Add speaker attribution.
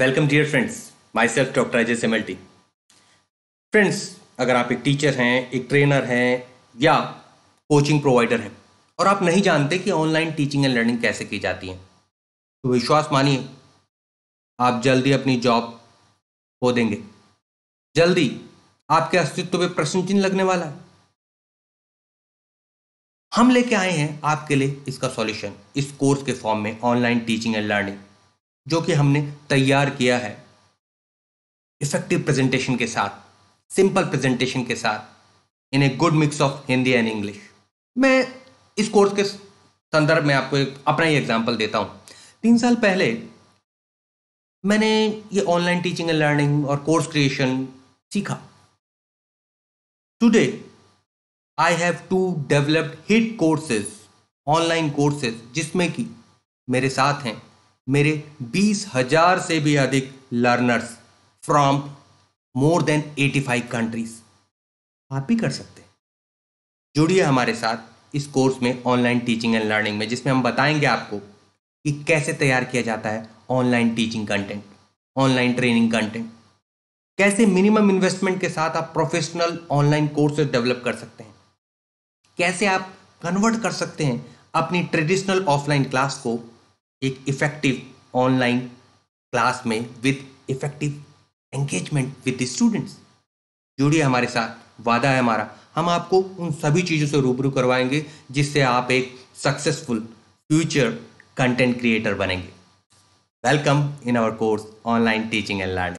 Speaker 1: welcome dear friends myself doctor Ajay Semalty friends अगर आप एक टीचर हैं एक ट्रेनर हैं या कोचिंग प्रोवाइडर हैं और आप नहीं जानते कि ऑनलाइन टीचिंग एंड लर्निंग कैसे की जाती है तो विश्वास मानिए आप जल्दी अपनी जॉब खो देंगे जल्दी आपके अस्तित्व में प्रश्न चिन्ह लगने वाला है हम लेके आए हैं आपके लिए इसका सॉल्यूशन इस कोर्स के फॉर्म में ऑनलाइन टीचिंग एंड लर्निंग जो कि हमने तैयार किया है इफेक्टिव प्रेजेंटेशन के साथ सिंपल प्रेजेंटेशन के साथ in a good mix of Hindi and English मैं इस कोर्स के संदर्भ में आपको एक अपना ही एग्जाम्पल देता हूँ तीन साल पहले मैंने ये ऑनलाइन टीचिंग एंड लर्निंग और कोर्स क्रिएशन सीखा today I have two developed hit courses online courses जिसमें कि मेरे साथ हैं मेरे बीस हजार से भी अधिक learners from more than 85 countries आप भी कर सकते हैं जुड़िए हमारे साथ इस कोर्स में ऑनलाइन टीचिंग एंड लर्निंग में जिसमें हम बताएंगे आपको कि कैसे तैयार किया जाता है online teaching content online training content कैसे मिनिमम इन्वेस्टमेंट के साथ आप प्रोफेशनल ऑनलाइन कोर्सेज डेवलप कर सकते हैं कैसे आप कन्वर्ट कर सकते हैं अपनी ट्रेडिशनल ऑफलाइन क्लास को एक इफेक्टिव ऑनलाइन क्लास में with effective engagement with the students जुड़िए हमारे साथ वादा है हमारा हम आपको उन सभी चीज़ों से रूबरू करवाएंगे जिससे आप एक सक्सेसफुल फ्यूचर कंटेंट क्रिएटर बनेंगे welcome in our course online teaching and learning